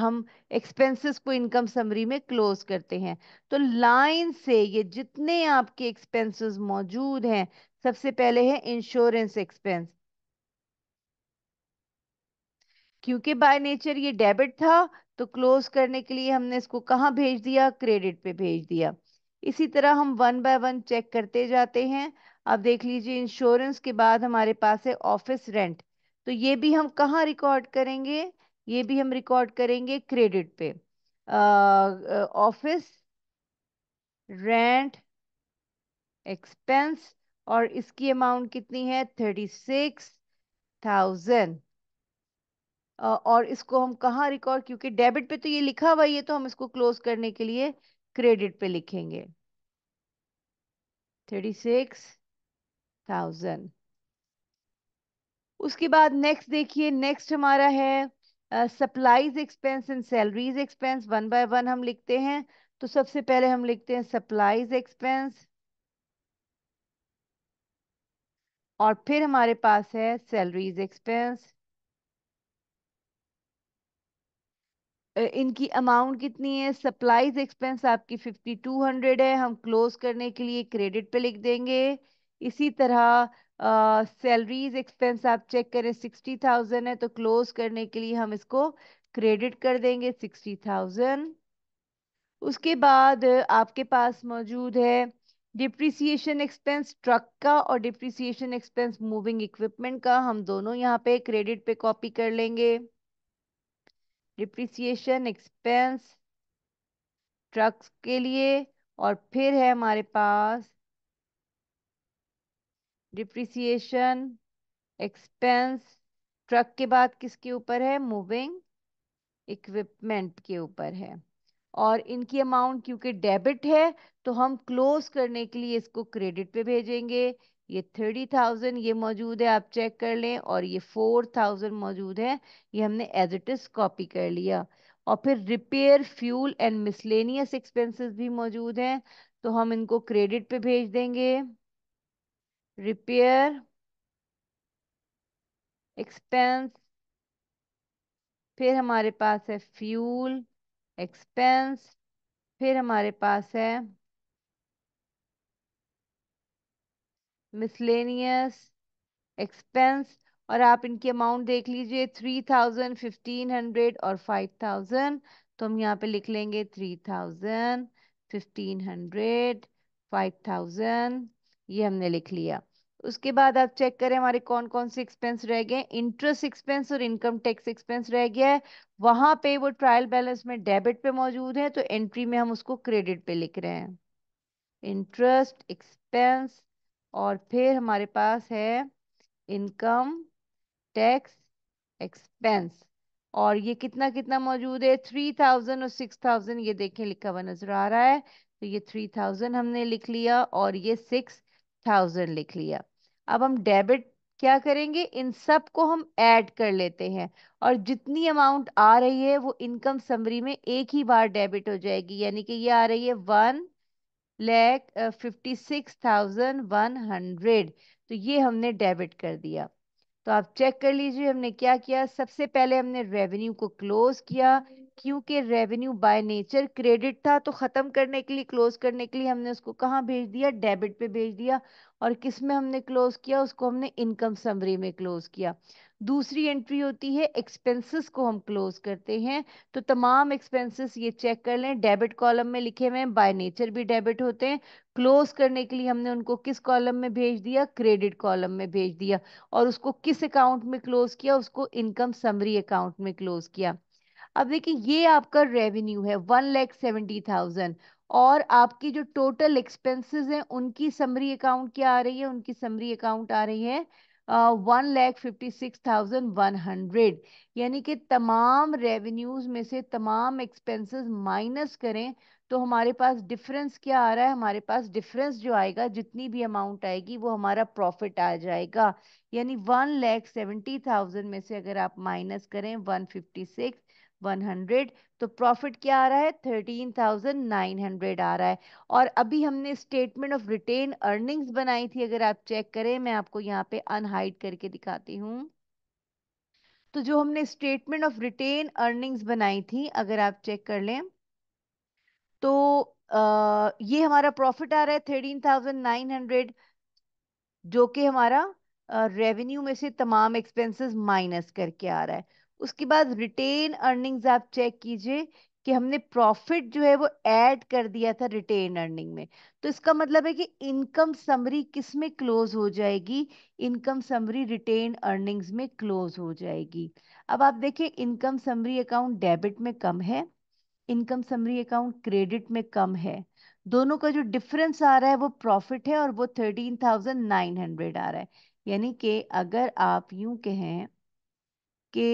S1: हम एक्सपेंसेस को इनकम समरी में क्लोज करते हैं तो लाइन से ये जितने आपके एक्सपेंसेस मौजूद हैं सबसे पहले है इंश्योरेंस एक्सपेंस क्योंकि बाय नेचर ये डेबिट था तो क्लोज करने के लिए हमने इसको कहाँ भेज दिया क्रेडिट पे भेज दिया इसी तरह हम वन बाय वन चेक करते जाते हैं अब देख लीजिए इंश्योरेंस के बाद हमारे पास है ऑफिस रेंट तो ये भी हम कहाँ रिकॉर्ड करेंगे ये भी हम रिकॉर्ड करेंगे क्रेडिट पे ऑफिस रेंट एक्सपेंस और इसकी अमाउंट कितनी है थर्टी सिक्स थाउजेंड और इसको हम कहाँ रिकॉर्ड क्योंकि डेबिट पे तो ये लिखा हुआ है तो हम इसको क्लोज करने के लिए क्रेडिट पे लिखेंगे थर्टी सिक्स थाउजेंड उसके बाद नेक्स्ट देखिए नेक्स्ट हमारा है supplies expense and salaries expense one by one हम लिखते हैं तो सबसे पहले हम लिखते हैं सप्लाईज एक्सपेंस और फिर हमारे पास है सैलरीज एक्सपेंस इनकी अमाउंट कितनी है सप्लाईज एक्सपेंस आपकी फिफ्टी टू हंड्रेड है हम क्लोज करने के लिए क्रेडिट पे लिख देंगे इसी तरह सैलरीज एक्सपेंस आप चेक करें सिक्सटी थाउजेंड है तो क्लोज करने के लिए हम इसको क्रेडिट कर देंगे सिक्सटी थाउजेंड उसके बाद आपके पास मौजूद है डिप्रिसिएशन एक्सपेंस ट्रक का और डिप्रिसिएशन एक्सपेंस मूविंग इक्विपमेंट का हम दोनों यहाँ पे क्रेडिट पे कॉपी कर लेंगे डिप्रिसिएशन एक्सपेंस ट्रक्स के लिए और फिर है हमारे पास डिप्रिसिएशन एक्सपेंस ट्रक के बाद किसके ऊपर है मूविंग इक्विपमेंट के ऊपर है और इनकी अमाउंट क्योंकि डेबिट है तो हम क्लोज करने के लिए इसको क्रेडिट पे भेजेंगे ये थर्टी थाउजेंड ये मौजूद है आप चेक कर लें और ये फोर थाउजेंड मौजूद है ये हमने एज इट इज़ कॉपी कर लिया और फिर repair fuel and miscellaneous expenses भी मौजूद हैं तो हम इनको क्रेडिट पे भेज देंगे रिपेयर एक्सपेंस फिर हमारे पास है फ्यूल एक्सपेंस फिर हमारे पास है मिसलेनियस एक्सपेंस और आप इनकी अमाउंट देख लीजिए थ्री थाउजेंड फिफ्टीन हंड्रेड और फाइव थाउजेंड तो हम यहाँ पे लिख लेंगे three thousand fifteen hundred five thousand ये हमने लिख लिया उसके बाद आप चेक करें हमारे कौन कौन से एक्सपेंस रह गए इंटरेस्ट एक्सपेंस और इनकम टैक्स एक्सपेंस रह गया है वहां पे वो ट्रायल बैलेंस में डेबिट पे मौजूद है तो एंट्री में हम उसको क्रेडिट पे लिख रहे हैं इंटरेस्ट एक्सपेंस और फिर हमारे पास है इनकम टैक्स एक्सपेंस और ये कितना कितना मौजूद है थ्री थाउजेंड और सिक्स थाउजेंड ये देखें लिखा हुआ नजर आ रहा है तो ये थ्री थाउजेंड हमने लिख लिया और ये सिक्स थाउजेंड लिख लिया अब हम डेबिट क्या करेंगे इन सब को हम ऐड कर लेते हैं और जितनी अमाउंट आ रही है वो इनकम समरी में एक ही बार डेबिट हो जाएगी यानी कि ये आ रही है one lakh fifty six thousand one hundred तो ये हमने डेबिट कर दिया तो आप चेक कर लीजिए हमने क्या किया सबसे पहले हमने रेवेन्यू को क्लोज किया क्योंकि रेवेन्यू बाय नेचर क्रेडिट था तो ख़त्म करने के लिए क्लोज करने के लिए हमने उसको कहाँ भेज दिया डेबिट पे भेज दिया और किस में हमने क्लोज किया उसको हमने इनकम समरी में क्लोज किया दूसरी एंट्री होती है एक्सपेंसेस को हम क्लोज करते हैं तो तमाम एक्सपेंसेस ये चेक कर लें डेबिट कॉलम में लिखे हुए हैं बाय नेचर भी डेबिट होते हैं क्लोज करने के लिए हमने उनको किस कॉलम में भेज दिया क्रेडिट कॉलम में भेज दिया और उसको किस अकाउंट में क्लोज किया उसको इनकम समरी अकाउंट में क्लोज किया अब देखिए ये आपका रेवेन्यू है वन लैख सेवेंटी थाउजेंड और आपकी जो टोटल एक्सपेंसेस हैं उनकी समरी अकाउंट क्या आ रही है उनकी समरी अकाउंट आ रही है one lakh fifty six thousand one hundred यानी कि तमाम रेवेन्यूज में से तमाम एक्सपेंसेस माइनस करें तो हमारे पास डिफरेंस क्या आ रहा है हमारे पास डिफरेंस जो आएगा जितनी भी अमाउंट आएगी वो हमारा प्रॉफिट आ जाएगा यानी वन लैख सेवेंटी थाउजेंड में से अगर आप माइनस करें वन फिफ्टी सिक्स 100 तो प्रॉफिट क्या आ रहा है 13,900 आ रहा है और अभी हमने स्टेटमेंट ऑफ रिटेन अर्निंग्स बनाई थी अगर आप चेक करें मैं आपको यहाँ पे अनहाइड करके दिखाती हूँ तो जो हमने स्टेटमेंट ऑफ रिटेन अर्निंग्स बनाई थी अगर आप चेक कर लें तो आ, ये हमारा प्रॉफिट आ रहा है थर्टीन थाउजेंड नाइन हंड्रेड जो कि हमारा रेवेन्यू में से तमाम एक्सपेंसेस माइनस करके आ रहा है उसके बाद रिटेन अर्निंग्स आप चेक कीजिए कि हमने प्रॉफिट जो है वो ऐड कर दिया था रिटेन अर्निंग में तो इसका मतलब है कि इनकम समरी किस में क्लोज हो जाएगी इनकम समरी रिटेन अर्निंग्स में क्लोज हो जाएगी अब आप देखिए इनकम समरी अकाउंट डेबिट में कम है इनकम समरी अकाउंट क्रेडिट में कम है दोनों का जो डिफरेंस आ रहा है वो प्रॉफिट है और वो थर्टीन थाउजेंड नाइन हंड्रेड आ रहा है यानी कि अगर आप यूं कहें कि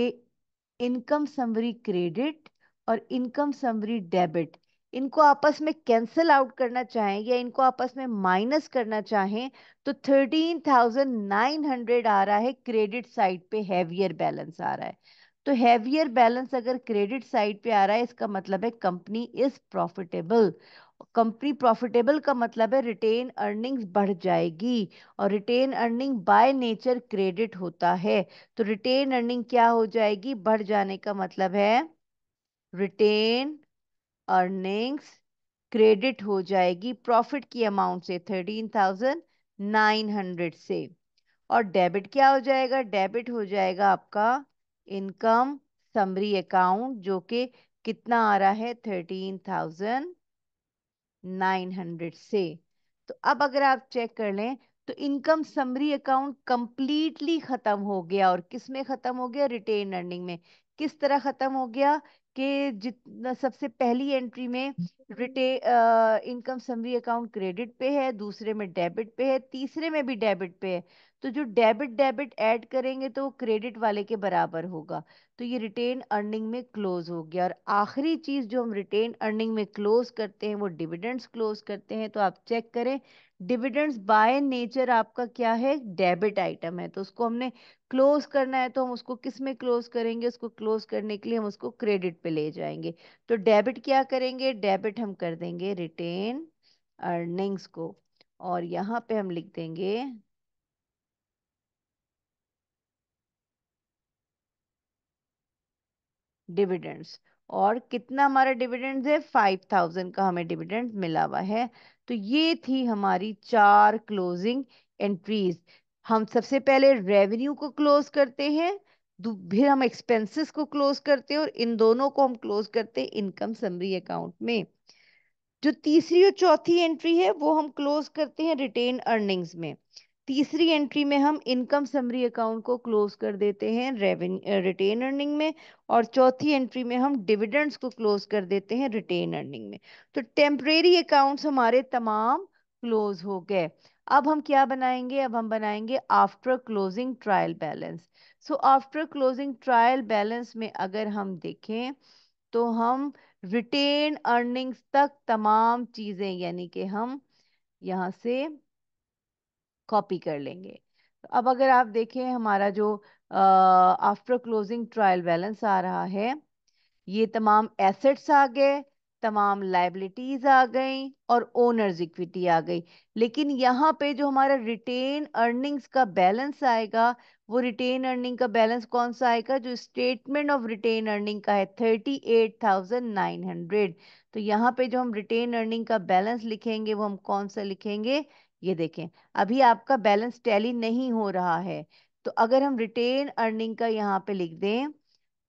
S1: इनकम समरी क्रेडिट और इनकम समरी डेबिट इनको आपस में कैंसिल आउट करना चाहें या इनको आपस में माइनस करना चाहें तो 13,900 आ रहा है क्रेडिट साइड पे हैवियर बैलेंस आ रहा है तो हैवियर बैलेंस अगर क्रेडिट साइड पे आ रहा है इसका मतलब है company is profitable company profitable का मतलब है रिटेन अर्निंग्स बढ़ जाएगी और retained earning by nature credit होता है तो रिटेन अर्निंग क्या हो जाएगी बढ़ जाने का मतलब है रिटेन अर्निंग्स क्रेडिट हो जाएगी प्रॉफिट की अमाउंट से थर्टीन थाउजेंड नाइन हंड्रेड से और डेबिट क्या हो जाएगा डेबिट हो जाएगा आपका इनकम समरी अकाउंट जो कि कितना आ रहा है थर्टीन थाउजेंड 900 से तो अब अगर आप चेक कर लें तो इनकम समरी अकाउंट कंप्लीटली खत्म हो गया और किस में खत्म हो गया रिटेन अर्निंग में किस तरह खत्म हो गया कि जितना सबसे पहली एंट्री में रिटे इनकम समरी अकाउंट क्रेडिट पे है दूसरे में डेबिट पे है तीसरे में भी डेबिट पे है तो जो डेबिट डेबिट ऐड करेंगे तो वो क्रेडिट वाले के बराबर होगा तो ये रिटेन अर्निंग में क्लोज हो गया और आखिरी चीज़ जो हम रिटेन अर्निंग में क्लोज करते हैं वो डिविडेंड्स क्लोज करते हैं तो आप चेक करें डिविडेंड्स बाय नेचर आपका क्या है डेबिट आइटम है तो उसको हमने क्लोज करना है तो हम उसको किस में क्लोज करेंगे उसको क्लोज करने के लिए हम उसको क्रेडिट पे ले जाएंगे तो डेबिट क्या करेंगे डेबिट हम कर देंगे रिटेन अर्निंग्स को और यहाँ पे हम लिख देंगे डिविडेंड्स और कितना हमारा डिविडेंड है फाइव थाउजेंड का हमें डिविडेंड मिला हुआ है तो ये थी हमारी चार क्लोजिंग एंट्रीज हम सबसे पहले रेवेन्यू को क्लोज करते हैं फिर हम एक्सपेंसेस को क्लोज करते हैं और इन दोनों को हम क्लोज करते हैं इनकम समरी अकाउंट में जो तीसरी और चौथी एंट्री है वो हम क्लोज करते हैं रिटेन अर्निंग्स में तीसरी एंट्री में हम इनकम समरी अकाउंट को क्लोज कर देते हैं रेवेन्यू रिटेन अर्निंग में और चौथी एंट्री में हम डिविडेंड्स को क्लोज कर देते हैं रिटेन अर्निंग में तो टेम्परेरी अकाउंट्स हमारे तमाम क्लोज हो गए अब हम क्या बनाएंगे अब हम बनाएंगे after closing trial balance so after closing trial balance में अगर हम देखें तो हम रिटेन अर्निंग्स तक तमाम चीज़ें यानी कि हम यहाँ से कॉपी कर लेंगे अब अगर आप देखें हमारा जो आफ्टर क्लोजिंग ट्रायल बैलेंस आ रहा है ये तमाम एसेट्स आ गए तमाम लाइबिलिटीज आ गई और ओनर्स इक्विटी आ गई लेकिन यहाँ पे जो हमारा रिटेन अर्निंग्स का बैलेंस आएगा वो रिटेन अर्निंग का बैलेंस कौन सा आएगा जो स्टेटमेंट ऑफ रिटेन अर्निंग का है thirty eight thousand nine hundred तो यहाँ पे जो हम रिटेन अर्निंग का बैलेंस लिखेंगे वो हम कौन सा लिखेंगे ये देखें अभी आपका बैलेंस टैली नहीं हो रहा है तो अगर हम रिटेन अर्निंग का यहाँ पे लिख दें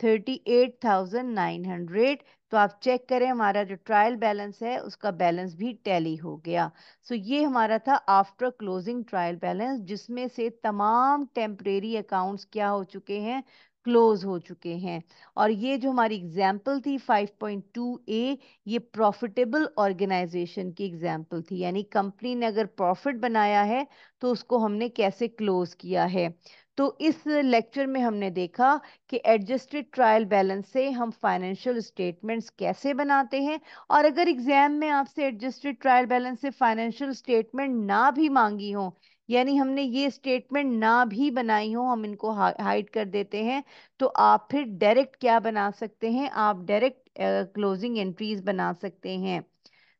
S1: thirty eight thousand nine hundred तो आप चेक करें हमारा जो ट्रायल बैलेंस है उसका बैलेंस भी टैली हो गया सो so ये हमारा था आफ्टर क्लोजिंग ट्रायल बैलेंस जिसमें से तमाम टेम्परेरी अकाउंट्स क्या हो चुके हैं क्लोज हो चुके हैं और ये जो हमारी एग्जाम्पल थी 5.2 ए ये प्रॉफिटेबल ऑर्गेनाइजेशन की एग्जाम्पल थी यानी कंपनी ने अगर प्रॉफिट बनाया है तो उसको हमने कैसे क्लोज किया है तो इस लेक्चर में हमने देखा कि एडजस्टेड ट्रायल बैलेंस से हम फाइनेंशियल स्टेटमेंट्स कैसे बनाते हैं और अगर एग्जाम में आपसे एडजस्टेड ट्रायल बैलेंस से फाइनेंशियल स्टेटमेंट ना भी मांगी हो यानी हमने ये स्टेटमेंट ना भी बनाई हो हम इनको हाइड कर देते हैं तो आप फिर डायरेक्ट क्या बना सकते हैं आप डायरेक्ट क्लोजिंग एंट्रीज बना सकते हैं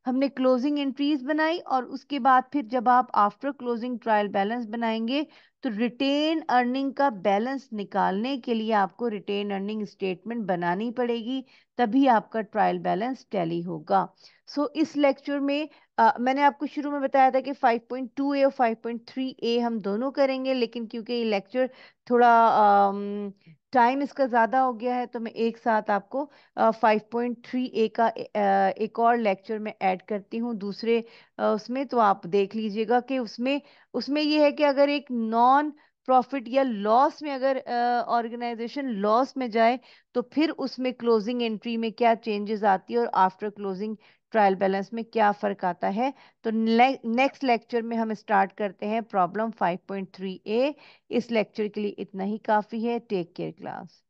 S1: हमने क्लोजिंग एंट्रीज बनाई और उसके बाद फिर जब आप आफ्टर क्लोजिंग ट्रायल बैलेंस बनाएंगे तो रिटेन अर्निंग का बैलेंस निकालने के लिए आपको रिटेन अर्निंग स्टेटमेंट बनानी पड़ेगी तभी आपका ट्रायल बैलेंस टैली होगा सो so, इस लेक्चर में मैंने आपको शुरू में बताया था कि ए और ए हम दोनों करेंगे लेकिन क्योंकि ये लेक्चर थोड़ा टाइम uh, इसका ज़्यादा हो गया है तो मैं एक साथ आपको फाइव पॉइंट थ्री ए का uh, एक और लेक्चर में ऐड करती हूँ दूसरे उसमें तो आप देख लीजिएगा कि उसमें उसमें ये है कि अगर एक नॉन प्रॉफिट या लॉस में अगर ऑर्गेनाइजेशन uh, लॉस में जाए तो फिर उसमें क्लोजिंग एंट्री में क्या चेंजेस आती है और आफ्टर क्लोजिंग ट्रायल बैलेंस में क्या फ़र्क आता है तो नेक्स्ट लेक्चर में हम स्टार्ट करते हैं प्रॉब्लम 5.3 ए इस लेक्चर के लिए इतना ही काफ़ी है टेक केयर क्लास